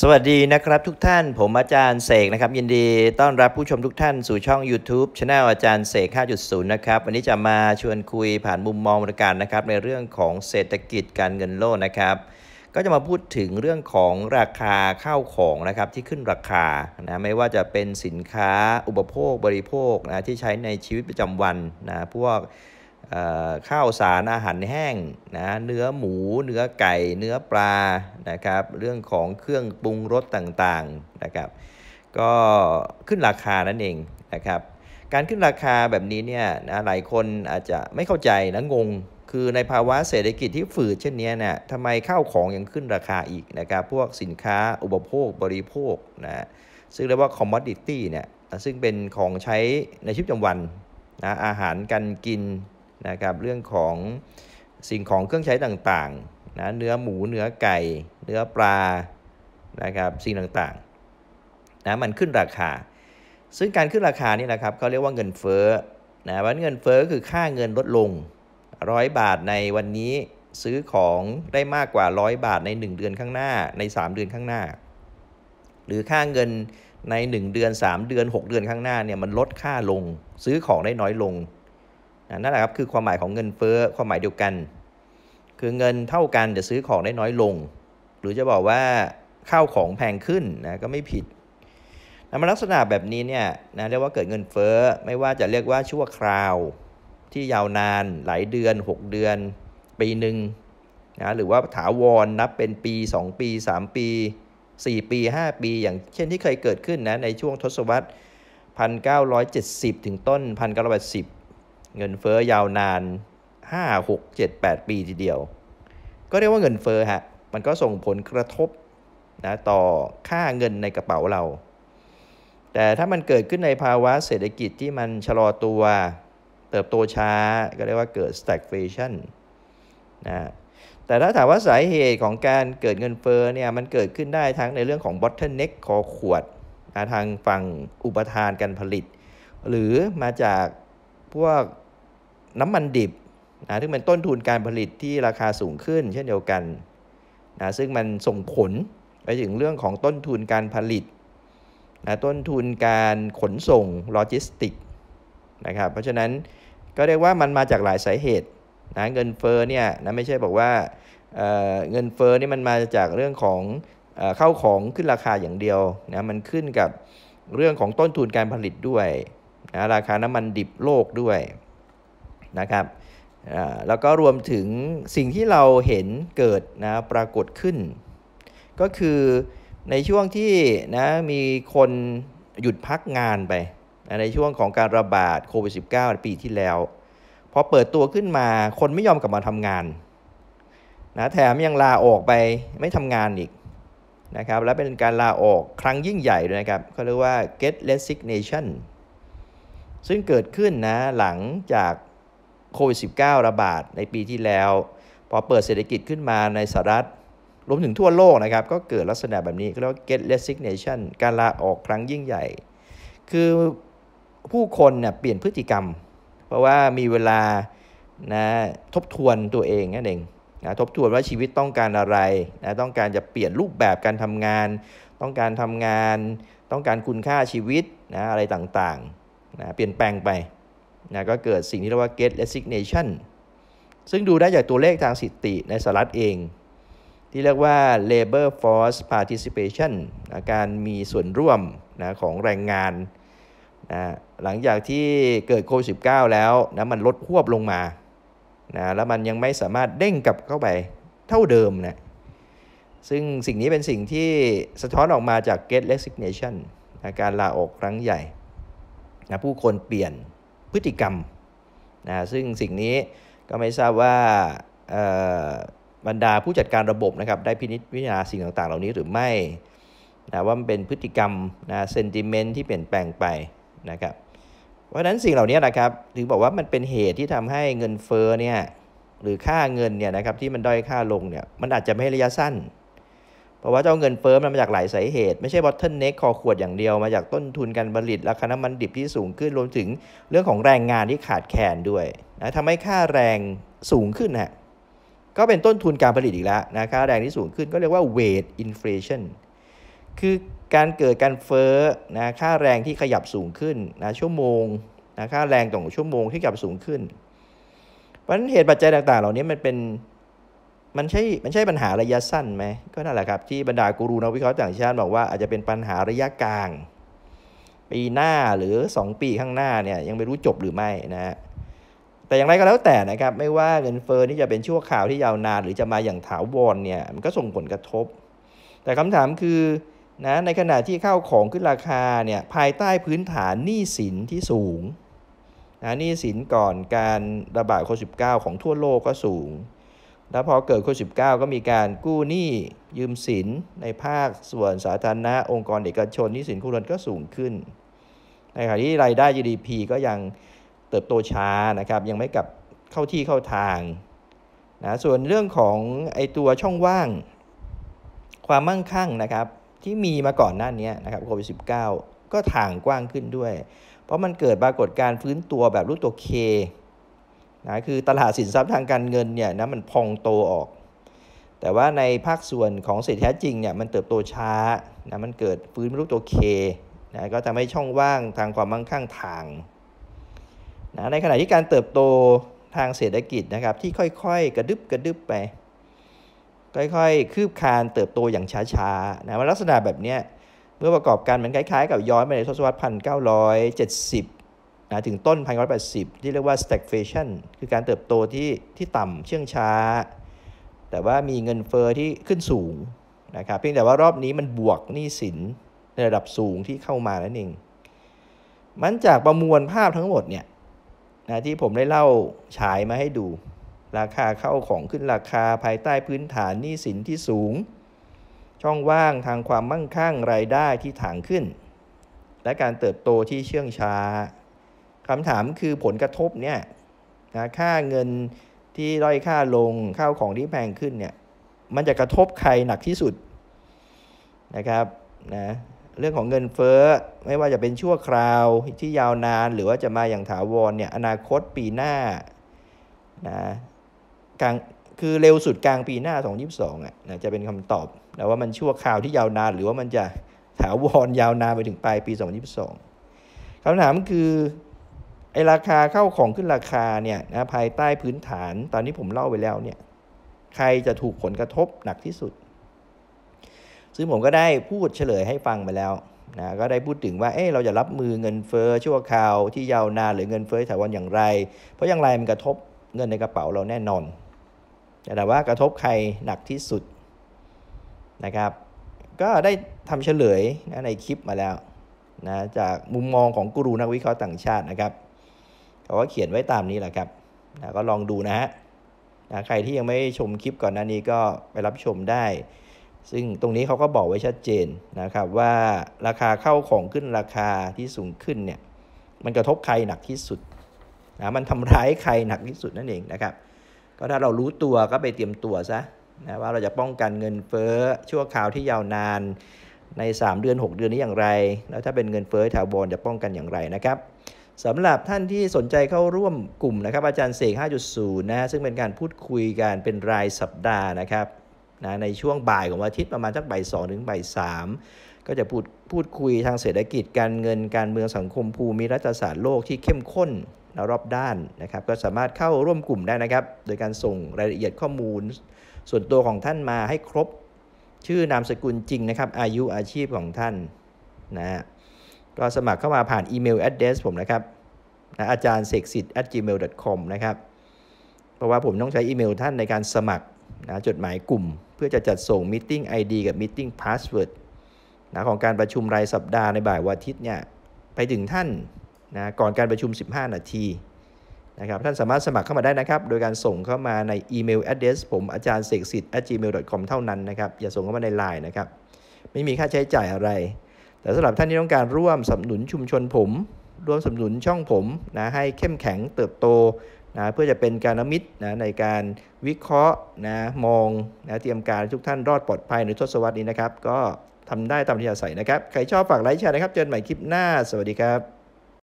สวัสดีนะครับทุกท่านผมอาจารย์เสกนะครับ ยินดีต้อนรับผู้ชมทุกท่านสู่ช่อง YouTube ช anel อาจารย์เสก5.0นะครับ วันนี้จะมาชวนคุยผ่านมุมมองบริการนะครับ ในเรื่องของเศรษฐกิจการเงินโลกนะครับก็จะมาพูดถึงเรื่องของราคาข้าวของนะครับ ที่ขึ้นราคานะไม่ว่าจะเป็นสินค้าอุปโภคบริโภคนะที่ใช้ในชีวิตประจำวันนะพวกข้าวสารอาหารแห้งนะเนื้อหมู เนื้อไก่ เนื้อปลา นะครับ เรื่องของเครื่องปรุงรสต่างๆนะครับ ก็ขึ้นราคานั่นเองนะครับ การขึ้นราคาแบบนี้เนี่ยนะหลายคนอาจจะไม่เข้าใจนะงง คือในภาวะเศรษฐกิจที่ฝืดเช่นนี้เนี่ยทำไมข้าวของยังขึ้นราคาอีกนะครับ พวกสินค้าอุปโภคบริโภคนะซึ่งเรียกว่าคอมมอดิตี้เนี่ย ซึ่งเป็นของใช้ในชีวิตประจำวันนะอาหารการกินนะครับเรื่องของสิ่งของเครื่องใช้ต่างๆนะเนื้อหมูเนื้อไก่เนื้อปลานะครับสิ่งต่างๆนะมันขึ้นราคาซึ่งการขึ้นราคานี่นะครับเขาเรียกว่าเงินเฟ้อนะว่าเงินเฟ้อคือค่าเงินลดลงร้อยบาทในวันนี้ซื้อของได้มากกว่าร้อยบาทใน 1 เดือนข้างหน้าใน 3 เดือนข้างหน้า หรือค่าเงินใน 1 เดือน 3 เดือน 6 เดือนข้างหน้าเนี่ยมันลดค่าลง ซื้อของได้น้อยลงนั่นแหละครับคือความหมายของเงินเฟ้อความหมายเดียวกันคือเงินเท่ากันจะซื้อของได้น้อยลง หรือจะบอกว่าข้าวของแพงขึ้นนะก็ไม่ผิดนะมันลักษณะแบบนี้เนี่ยนะเรียกว่าเกิดเงินเฟ้อไม่ว่าจะเรียกว่าชั่วคราวที่ยาวนานหลายเดือน 6 เดือน ปีหนึ่งนะหรือว่าถาวรนนับเป็นปี 2 ปี 3 ปี 4 ปี 5 ปี อย่างเช่นที่เคยเกิดขึ้นนะในช่วงทศวรรษ1970 ถึงต้น1980เงินเฟอ้อยาวนาน5 6 7 8 ปีทีเดียว ก็เรียกว่าเงินเฟอ้อฮะ มันก็ส่งผลกระทบนะต่อค่าเงินในกระเป๋าเรา แต่ถ้ามันเกิดขึ้นในภาวะเศรษฐกิจที่มันชะลอตัว เติบโตช้าก็เรียกว่าเกิด stagflation นะแต่ถ้าถามว่าสาเหตุของการเกิดเงินเฟ้อเนี่ย มันเกิดขึ้นได้ทั้งในเรื่องของ bottleneck คอขวดนะทางฝั่งอุปทานการผลิต หรือมาจากพวกน้ำมันดิบนะซึ่งเป็นต้นทุนการผลิตที่ราคาสูงขึ้นเช่นเดียวกันนะซึ่งมันส่งผลไปถึงเรื่องของต้นทุนการผลิตนะต้นทุนการขนส่งโลจิสติก นะครับ เพราะฉะนั้นก็เรียกว่ามันมาจากหลายสาเหตุนะเงินเฟ้อเนี่ยนะไม่ใช่บอกว่าเเงินเฟ้อนี่มันมาจากเรื่องของเข้าของขึ้นราคาอย่างเดียวนะมันขึ้นกับเรื่องของต้นทุนการผลิตด้วยนะราคาน้ำมันดิบโลกด้วยนะครับแล้วก็รวมถึงสิ่งที่เราเห็นเกิดนะปรากฏขึ้น ก็คือในช่วงที่นะมีคนหยุดพักงานไป ในช่วงของการระบาดโควิด -19 ปีที่แล้วพอเปิดตัวขึ้นมาคนไม่ยอมกลับมาทำงานนะแถมยังลาออกไปไม่ทำงานอีกนะครับและเป็นการลาออกครั้งยิ่งใหญ่ด้วยนะครับเขาเรียกว่า get resignation ซึ่งเกิดขึ้นนะหลังจากโควิด -19 ระบาดในปีที่แล้วพอเปิดเศรษฐกิจขึ้นมาในสหรัฐ รวมถึงทั่วโลกนะครับ ก็เกิดลักษณะแบบนี้เรียกว่า get resignation การลาออกครั้งยิ่งใหญ่ คือผู้คนเนี่ยเปลี่ยนพฤติกรรม เพราะว่ามีเวลานะทบทวนตัวเองนั่นเองนะทบทวนว่าชีวิตต้องการอะไรนะต้องการจะเปลี่ยนรูปแบบการทำงาน ต้องการทำงาน ต้องการคุณค่าชีวิตนะอะไรต่างๆนะเปลี่ยนแปลงไปนะก็เกิดสิ่งที่เรียกว่า get resignation ซึ่งดูได้จากตัวเลขทางสิติในสหรัฐเอง ที่เรียกว่า labor force participation นะการมีส่วนร่วมนะของแรงงานนะหลังจากที่เกิดโควิด -19 แล้วนะมันลดควบลงมานะแล้วมันยังไม่สามารถเด้งกลับเข้าไปเท่าเดิมนะซึ่งสิ่งนี้เป็นสิ่งที่สะท้อนออกมาจาก get resignation นะการลาออกครั้งใหญ่นะผู้คนเปลี่ยนพฤติกรรมนะซึ่งสิ่งนี้ก็ไม่ทราบว่าบรรดาผู้จัดการระบบนะครับได้พินิจวิจารณาสิ่งต่าง ๆ เหล่านี้หรือไม่นะว่ามันเป็นพฤติกรรมนะเซนติเมนต์ที่เปลี่ยนแปลงไปนะครับเพราะฉะนั้นสิ่งเหล่านี้นะครับ ถึงบอกว่ามันเป็นเหตุที่ทำให้เงินเฟ้อเนี่ยหรือค่าเงินเนี่ยนะครับที่มันด้อยค่าลงเนี่ยมันอาจจะไม่ระยะสั้นเพราะว่าเจ้าเงินเฟ้อมันมาจากหลายสาเหตุไม่ใช่บอทเทิลเน็กคอขวดอย่างเดียวมาจากต้นทุนการผลิตราคาน้ำมันดิบที่สูงขึ้น รวมถึงเรื่องของแรงงานที่ขาดแคลนด้วยนะทำให้ค่าแรงสูงขึ้นฮะก็เป็นต้นทุนการผลิตอีกแล้วนะค่าแรงที่สูงขึ้นก็เรียกว่า w ว g อ inflation คือการเกิดการเฟ้อนะค่าแรงที่ขยับสูงขึ้นนะชั่วโมงนะค่าแรงต่อชั่วโมงที่ขยับสูงขึ้นเพราะฉะนั้นเหตุปัจจัยต่างๆ เหล่านี้มันเป็นมันใช่ มันใช่ปัญหาระยะสั้นไหม ก็นั่นแหละครับ ที่บรรดากูรูนักวิเคราะห์ต่างชาติบอกว่า อาจจะเป็นปัญหาระยะกลาง ปีหน้าหรือ 2 ปีข้างหน้าเนี่ยยังไม่รู้จบหรือไม่นะฮะ แต่อย่างไรก็แล้วแต่นะครับ ไม่ว่าเงินเฟอ้อที่จะเป็นชั่วข่าวที่ยาวนานหรือจะมาอย่างถาวรเนี่ยมันก็ส่งผลกระทบ แต่คำถามคือ นะ ในขณะที่ข้าวของขึ้นราคาเนี่ยภายใต้พื้นฐานหนี้สินที่สูงนะหนี้สินก่อนการระบาดโควิดสิของทั่วโลกก็สูงแล้วพอเกิดโควิดสิก็มีการกู้หนี้ยืมสินในภาคส่วนสาธารณะองค์กรเอกชนนี่สินคู่เรือนก็สูงขึ้น ในขณะที่รายได้ GDP ก็ยังเติบโตช้านะครับยังไม่กลับเข้าที่เข้าทางนะส่วนเรื่องของไอตัวช่องว่างความมั่งคั่งนะครับที่มีมาก่อนหน้านี้นะครับโควิดสิก็ถ่างกว้างขึ้นด้วย เพราะมันเกิดปรากฏการฟื้นตัวแบบรูปตัว K นะคือตลาดสินทรัพย์ทางการเงินเนี่ยนะมันพองโตออก แต่ว่าในภาคส่วนของเศรษฐกิจจริงเนี่ยมันเติบโตช้านะมันเกิดฟื้นรู้ตัวเคนะก็ทำให้ช่องว่างทางความมั่งคั่งทางนะในขณะที่การเติบโตทางเศรษฐกิจนะครับที่ค่อยๆ กระดึบกระดึบไป ค่อยๆคืบคานเติบโตอย่างช้าๆนะมลักษณะแบบเนี้ยเมื่อประกอบกันมันคล้ายๆ กับย้อนไปในทศวรรษพันเก้าร้อยเจ็ดสิบนะถึงต้น1,180 ที่เรียกว่า stagflation คือการเติบโตที่ที่ต่ำเชื่องช้า แต่ว่ามีเงินเฟอ้อที่ขึ้นสูงนะครับ เพียงแต่ว่ารอบนี้มันบวกหนี้สิน ในระดับสูงที่เข้ามาแล้วนึงมันจากประมวลภาพทั้งหมดเนี่ยนะที่ผมได้เล่าฉายมาให้ดู ราคาเข้าของขึ้นราคาภายใต้พื้นฐานหนี้สินที่สูง ช่องว่างทางความมั่งคั่งรายได้ที่ถางขึ้น และการเติบโตที่เชื่องช้าคำถามคือผลกระทบเนี่ยนะค่าเงินที่ร้อยค่าลง ข้าวของที่แพงขึ้นเนี่ย มันจะกระทบใครหนักที่สุดนะครับนะเรื่องของเงินเฟ้อไม่ว่าจะเป็นชั่วคราวที่ยาวนานหรือว่าจะมาอย่างถาวรเนี่ยอนาคตปีหน้านะกลางคือเร็วสุดกลางปีหน้า2022อ่ะนะจะเป็นคำตอบนะว่ามันชั่วคราวที่ยาวนาน หรือว่ามันจะถาวรยาวนานไปถึงปลายปี2022คำถามคือไอราคาเข้าของขึ้นราคาเนี่ยนะภายใต้พื้นฐานตอนนี้ผมเล่าไปแล้วเนี่ยใครจะถูกผลกระทบหนักที่สุด ซึ่งผมก็ได้พูดเฉลยให้ฟังไปแล้วนะก็ได้พูดถึงว่าเอ้เราจะรับมือเงินเฟอ้อชั่วคราวที่ยาวนานหรือเงินเฟอ้อถาวรอย่างไร เพราะอย่างไรมันกระทบเงินในกระเป๋าเราแน่นอนแต่ว่ากระทบใครหนักที่สุดนะครับก็ได้ทำเฉลยนะในคลิปมาแล้วนะจากมุมมองของกูรูนักวิเคราะห์ต่างชาตินะครับเขาก็เขียนไว้ตามนี้แหละครับนะก็ลองดูนะฮะนะ ใครที่ยังไม่ชมคลิปก่อนหน้านี้ก็ไปรับชมได้ ซึ่งตรงนี้เขาก็บอกไว้ชัดเจนนะครับ ว่าราคาเข้าของขึ้นราคาที่สูงขึ้นเนี่ยมันกระทบใครหนักที่สุดนะมันทำร้ายใครหนักที่สุดนั่นเองนะครับ ก็ถ้าเรารู้ตัวก็ไปเตรียมตัวซะนะว่าเราจะป้องกันเงินเฟ้อชั่วคราวที่ยาวนานใน 3 เดือน 6 เดือนนี้อย่างไร แล้วถ้าเป็นเงินเฟ้อถาวลจะป้องกันอย่างไรนะครับสำหรับท่านที่สนใจเข้าร่วมกลุ่มนะครับ อาจารย์เสก 5.0นะะซึ่งเป็นการพูดคุยกันเป็นรายสัปดาห์นะครับนะในช่วงบ่ายของวันอาทิตย์ประมาณสักบ่ายสถึงบ่ายสก็จะพูดพูดคุยทางเศรษฐกิจการเงินการเมืองสังคมภูมิรัฐศาสตร์โลกที่เข้มข้นรอบด้านนะครับ ก็สามารถเข้าร่วมกลุ่มได้นะครับ โดยการส่งรายละเอียดข้อมูล ส่วนตัวของท่านมาให้ครบ ชื่อนามสกุลจริงนะครับ อายุอาชีพของท่านนะฮะก็สมัครเข้ามาผ่านอีเมลแอดเดสผมนะครับนะอาจารย์เสกสิทธิ์ gmail.com นะครับ เพราะว่าผมต้องใช้อีเมลท่านในการสมัครนะจดหมายกลุ่ม เพื่อจะจัดส่งมิ팅ไอดีกับมิ팅พาสเวิร์ดนะของการประชุมรายสัปดาห์ในบ่ายวันอาทิตย์เนี่ยไปถึงท่านนะก่อนการประชุม 15 นาทีนะครับท่านสามารถสมัครเข้ามาได้นะครับ โดยการส่งเข้ามาในอีเมลแอดเดสผม อาจารย์เสกสิทธิ์ gmail.com เท่านั้นนะครับอย่าส่งเข้ามาในไลน์นะครับไม่มีค่าใช้จ่ายอะไรแต่สำหรับท่านที่ต้องการร่วมสนับสนุนชุมชนผม ร่วมสนับสนุนช่องผมนะให้เข้มแข็งเติบโตนะเพื่อจะเป็นการมิตรนะในการวิเคราะห์นะมองนะเตรียมการทุกท่านรอดปลอดภัยในทศวรรษนี้นะครับ ก็ทำได้ตามที่อาศัยนะครับ ใครชอบฝากไลค์แชร์นะครับเจอกันใหม่คลิปหน้าสวัสดีครับ